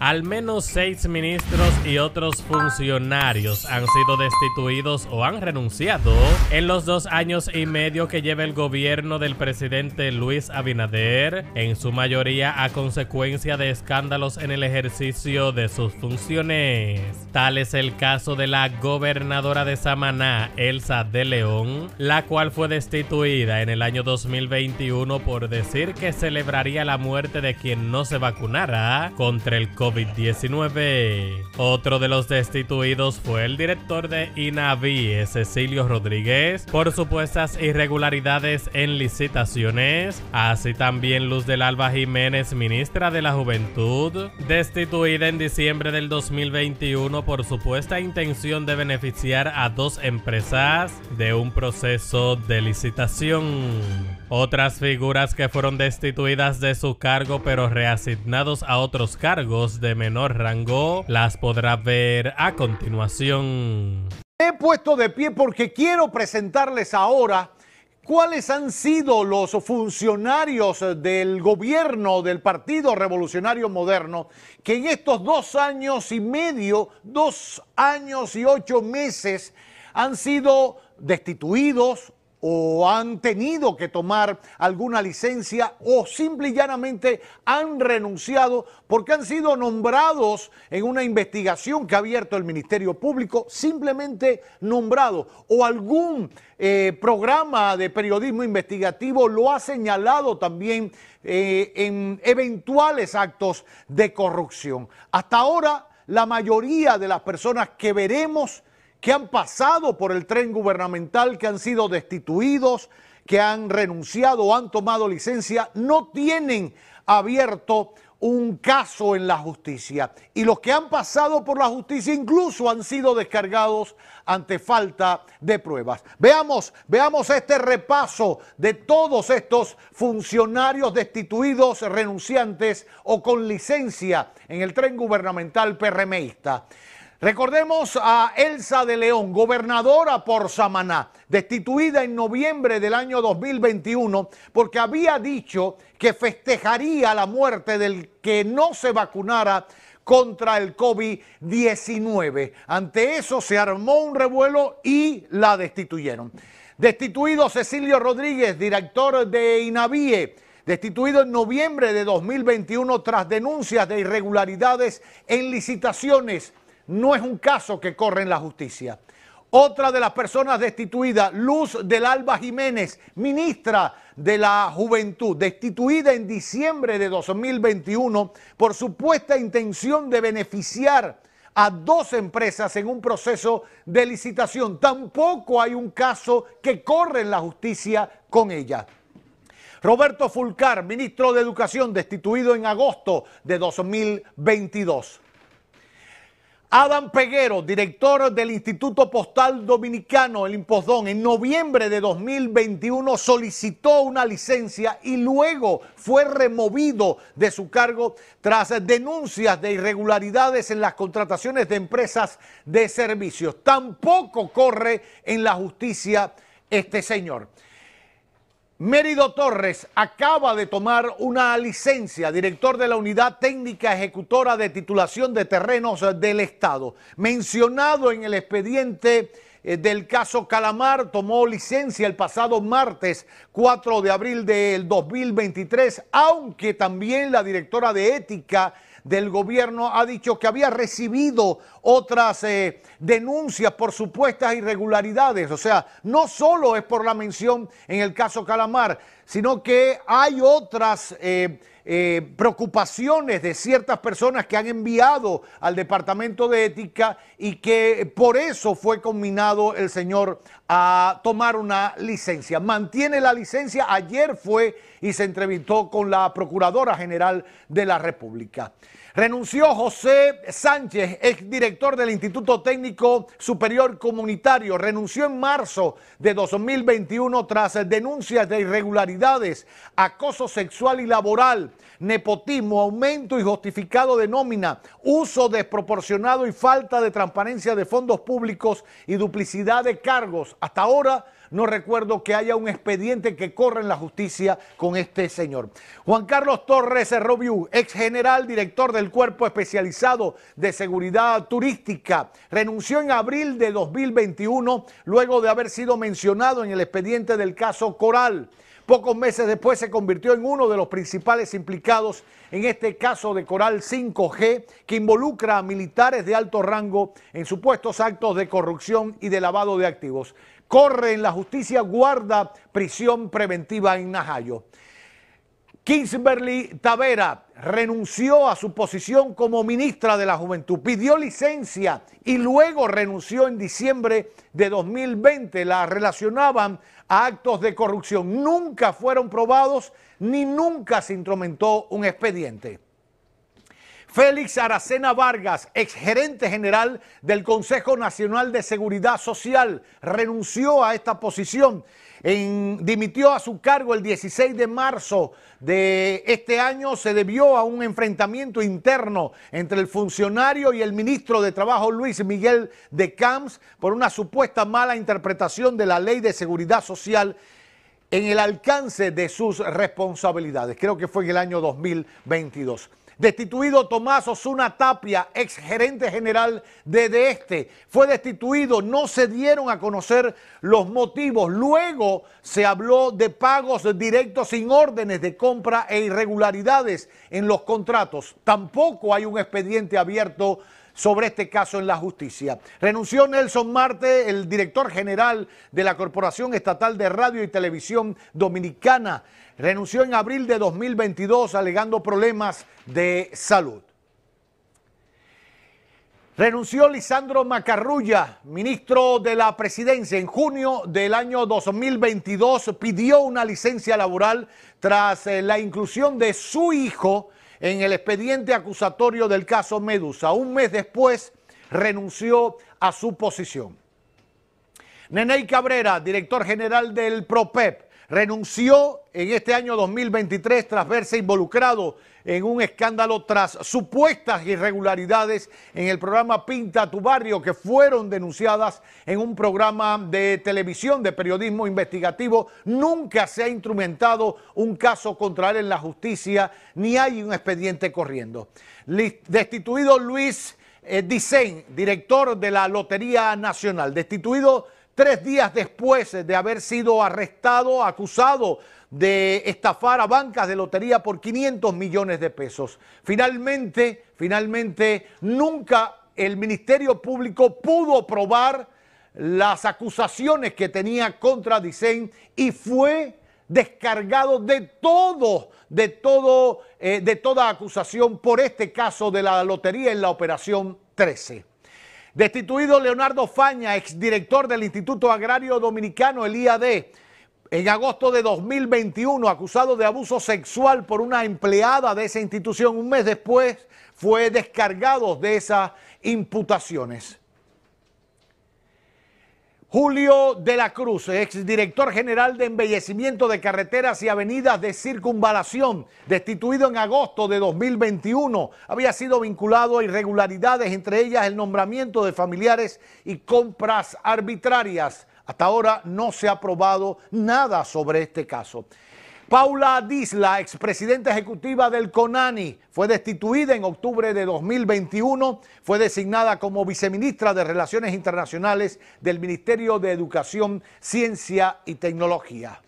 Al menos seis ministros y otros funcionarios han sido destituidos o han renunciado en los dos años y medio que lleva el gobierno del presidente Luis Abinader, en su mayoría a consecuencia de escándalos en el ejercicio de sus funciones. Tal es el caso de la gobernadora de Samaná, Elsa de León, la cual fue destituida en el año 2021 por decir que celebraría la muerte de quien no se vacunara contra el COVID. COVID-19. Otro de los destituidos fue el director de INAVI, Cecilio Rodríguez, por supuestas irregularidades en licitaciones. Así también Luz del Alba Jiménez, ministra de la Juventud, destituida en diciembre del 2021 por supuesta intención de beneficiar a dos empresas de un proceso de licitación. Otras figuras que fueron destituidas de su cargo pero reasignados a otros cargos de menor rango las podrá ver a continuación. He puesto de pie porque quiero presentarles ahora cuáles han sido los funcionarios del gobierno del Partido Revolucionario Moderno que en estos dos años y medio, dos años y ocho meses, han sido destituidos o han tenido que tomar alguna licencia o simple y llanamente han renunciado porque han sido nombrados en una investigación que ha abierto el Ministerio Público, simplemente nombrado, o algún eh, programa de periodismo investigativo lo ha señalado también eh, en eventuales actos de corrupción. Hasta ahora, la mayoría de las personas que veremos que han pasado por el tren gubernamental, que han sido destituidos, que han renunciado o han tomado licencia, no tienen abierto un caso en la justicia. Y los que han pasado por la justicia incluso han sido descargados ante falta de pruebas. Veamos, veamos este repaso de todos estos funcionarios destituidos, renunciantes o con licencia en el tren gubernamental PRMista. Recordemos a Elsa de León, gobernadora por Samaná, destituida en noviembre del año 2021 porque había dicho que festejaría la muerte del que no se vacunara contra el COVID-19. Ante eso se armó un revuelo y la destituyeron. Destituido Cecilio Rodríguez, director de INAVIE, destituido en noviembre de 2021 tras denuncias de irregularidades en licitaciones no es un caso que corre en la justicia. Otra de las personas destituidas, Luz del Alba Jiménez, ministra de la Juventud, destituida en diciembre de 2021 por supuesta intención de beneficiar a dos empresas en un proceso de licitación. Tampoco hay un caso que corre en la justicia con ella. Roberto Fulcar, ministro de Educación, destituido en agosto de 2022. Adam Peguero, director del Instituto Postal Dominicano, el Impostón, en noviembre de 2021 solicitó una licencia y luego fue removido de su cargo tras denuncias de irregularidades en las contrataciones de empresas de servicios. Tampoco corre en la justicia este señor. Mérido Torres acaba de tomar una licencia, director de la Unidad Técnica Ejecutora de Titulación de Terrenos del Estado. Mencionado en el expediente eh, del caso Calamar, tomó licencia el pasado martes 4 de abril del 2023, aunque también la directora de Ética del gobierno ha dicho que había recibido otras eh, denuncias por supuestas irregularidades. O sea, no solo es por la mención en el caso Calamar, sino que hay otras eh, eh, preocupaciones de ciertas personas que han enviado al Departamento de Ética y que por eso fue combinado el señor a tomar una licencia. Mantiene la licencia, ayer fue y se entrevistó con la Procuradora General de la República. Renunció José Sánchez, exdirector del Instituto Técnico Superior Comunitario. Renunció en marzo de 2021 tras denuncias de irregularidades, acoso sexual y laboral, nepotismo, aumento injustificado de nómina, uso desproporcionado y falta de transparencia de fondos públicos y duplicidad de cargos. Hasta ahora no recuerdo que haya un expediente que corra en la justicia con este señor. Juan Carlos Torres roviú ex general director del Cuerpo Especializado de Seguridad Turística, renunció en abril de 2021 luego de haber sido mencionado en el expediente del caso Coral. Pocos meses después se convirtió en uno de los principales implicados en este caso de Coral 5G que involucra a militares de alto rango en supuestos actos de corrupción y de lavado de activos. Corre en la justicia, guarda prisión preventiva en Najayo. Kingsberly Tavera renunció a su posición como ministra de la Juventud, pidió licencia y luego renunció en diciembre de 2020. La relacionaban a actos de corrupción. Nunca fueron probados ni nunca se instrumentó un expediente. Félix Aracena Vargas, exgerente general del Consejo Nacional de Seguridad Social, renunció a esta posición dimitió a su cargo el 16 de marzo de este año. Se debió a un enfrentamiento interno entre el funcionario y el ministro de Trabajo Luis Miguel de Camps por una supuesta mala interpretación de la ley de seguridad social en el alcance de sus responsabilidades. Creo que fue en el año 2022. Destituido Tomás Osuna Tapia, ex gerente general de, de este, fue destituido. No se dieron a conocer los motivos. Luego se habló de pagos directos sin órdenes de compra e irregularidades en los contratos. Tampoco hay un expediente abierto sobre este caso en la justicia. Renunció Nelson Marte, el director general de la Corporación Estatal de Radio y Televisión Dominicana. Renunció en abril de 2022 alegando problemas de salud. Renunció Lisandro Macarrulla, ministro de la Presidencia, en junio del año 2022. Pidió una licencia laboral tras eh, la inclusión de su hijo en el expediente acusatorio del caso Medusa, un mes después, renunció a su posición. Nenei Cabrera, director general del PROPEP, renunció en este año 2023 tras verse involucrado en un escándalo tras supuestas irregularidades en el programa Pinta tu barrio que fueron denunciadas en un programa de televisión de periodismo investigativo. Nunca se ha instrumentado un caso contra él en la justicia ni hay un expediente corriendo. Destituido Luis eh, Dicen, director de la Lotería Nacional, destituido tres días después de haber sido arrestado, acusado de estafar a bancas de lotería por 500 millones de pesos. Finalmente, finalmente, nunca el Ministerio Público pudo probar las acusaciones que tenía contra Dicen y fue descargado de todo, de todo, eh, de toda acusación por este caso de la lotería en la operación 13. Destituido Leonardo Faña, exdirector del Instituto Agrario Dominicano, el IAD, en agosto de 2021 acusado de abuso sexual por una empleada de esa institución. Un mes después fue descargado de esas imputaciones. Julio de la Cruz, exdirector general de embellecimiento de carreteras y avenidas de circunvalación, destituido en agosto de 2021, había sido vinculado a irregularidades, entre ellas el nombramiento de familiares y compras arbitrarias. Hasta ahora no se ha probado nada sobre este caso. Paula Disla, expresidenta ejecutiva del CONANI, fue destituida en octubre de 2021, fue designada como viceministra de Relaciones Internacionales del Ministerio de Educación, Ciencia y Tecnología.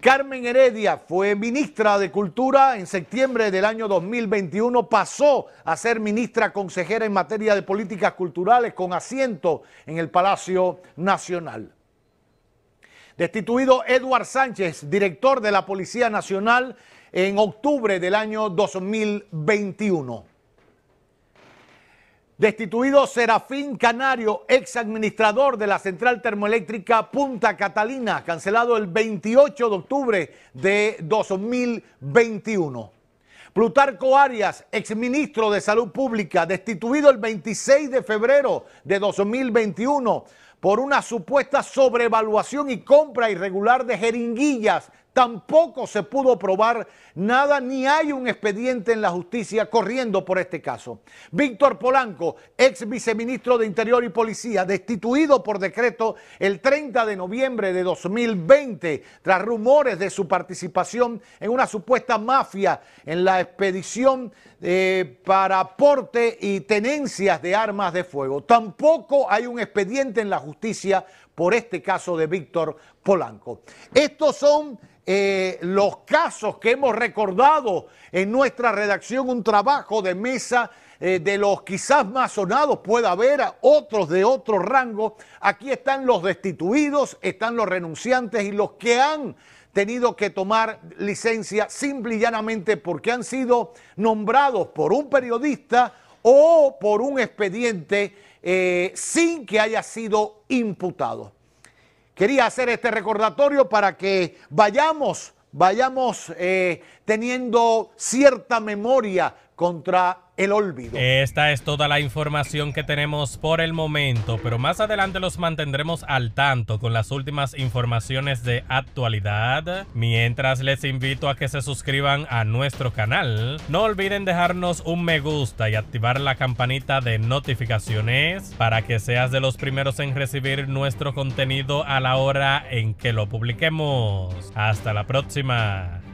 Carmen Heredia fue ministra de Cultura en septiembre del año 2021, pasó a ser ministra consejera en materia de políticas culturales con asiento en el Palacio Nacional. Destituido Eduard Sánchez, director de la Policía Nacional, en octubre del año 2021. Destituido Serafín Canario, ex administrador de la central termoeléctrica Punta Catalina, cancelado el 28 de octubre de 2021. Plutarco Arias, ex ministro de Salud Pública, destituido el 26 de febrero de 2021 por una supuesta sobrevaluación y compra irregular de jeringuillas Tampoco se pudo probar nada ni hay un expediente en la justicia corriendo por este caso. Víctor Polanco, ex viceministro de Interior y Policía, destituido por decreto el 30 de noviembre de 2020 tras rumores de su participación en una supuesta mafia en la expedición eh, para aporte y tenencias de armas de fuego. Tampoco hay un expediente en la justicia por este caso de Víctor Polanco. Estos son eh, los casos que hemos recordado en nuestra redacción, un trabajo de mesa eh, de los quizás más sonados, pueda haber otros de otro rango. Aquí están los destituidos, están los renunciantes y los que han tenido que tomar licencia simple y llanamente porque han sido nombrados por un periodista o por un expediente eh, sin que haya sido imputado quería hacer este recordatorio para que vayamos, vayamos eh, teniendo cierta memoria contra el olvido. Esta es toda la información que tenemos por el momento, pero más adelante los mantendremos al tanto con las últimas informaciones de actualidad. Mientras les invito a que se suscriban a nuestro canal, no olviden dejarnos un me gusta y activar la campanita de notificaciones para que seas de los primeros en recibir nuestro contenido a la hora en que lo publiquemos. Hasta la próxima.